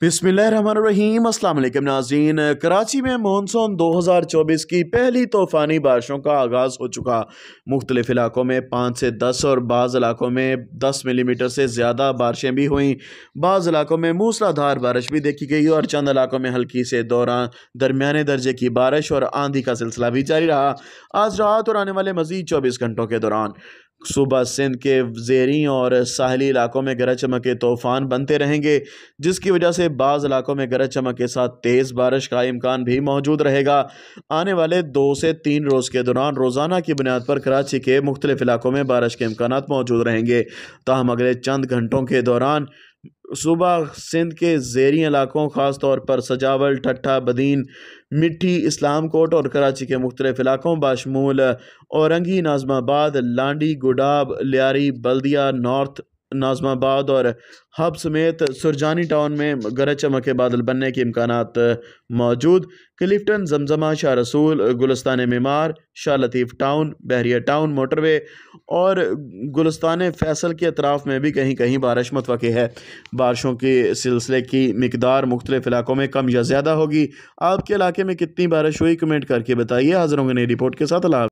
बिसमीम अल्लाम नाजीन कराची में मानसून 2024 की पहली तूफ़ानी बारिशों का आगाज़ हो चुका मुख्तलिफ़ इलाकों में पाँच से दस और बाज़ इलाकों में दस मिलीमीटर से ज़्यादा बारिशें भी हुईं बाज़ इलाकों में मूसलाधार बारिश भी देखी गई और चंद इलाकों में हल्की से दौरान दरमियाने दर्जे की बारिश और आंधी का सिलसिला भी जारी रहा आज रात और आने वाले मज़ीद चौबीस घंटों के दौरान सुबह सिंध के जेरी और साहली इलाकों में गरज चमक के तूफ़ान बनते रहेंगे जिसकी वजह से से बाज़ इलाकों में गरज चमक के साथ तेज़ बारिश का इम्कान भी मौजूद रहेगा आने वाले दो से तीन रोज़ के दौरान रोज़ाना की बुनियाद पर कराची के मुख्तलिफ इलाकों में बारिश के इम्कान मौजूद रहेंगे ताहम अगले चंद घंटों के दौरान सुबह सिंध के जेरी इलाकों ख़ास तौर पर सजावल ठट्ठा बदीन मिट्टी इस्लाम कोट और कराची के मुख्तलिफ इलाकों बाशमूल औरंगी नाजमाबाद लांडी गुडाब लियारी बल्दिया नॉर्थ नाजमाबाद और हब समेत सुरजानी टाउन में गरज चमक बादल बनने के इम्कान मौजूद Clifton Zamzama Shah Rasool Gulistan Maymar Shah Latif town Bahria town motorway और गुलस्तान फैसल के अतराफ़ में भी कहीं कहीं बारिश मुतव है बारिशों के सिलसिले की मकदार मुख्तलिफ इलाकों में कम या ज़्यादा होगी आपके इलाके में कितनी बारिश हुई कमेंट करके बताइए हाजिर होंगे नई रिपोर्ट के साथ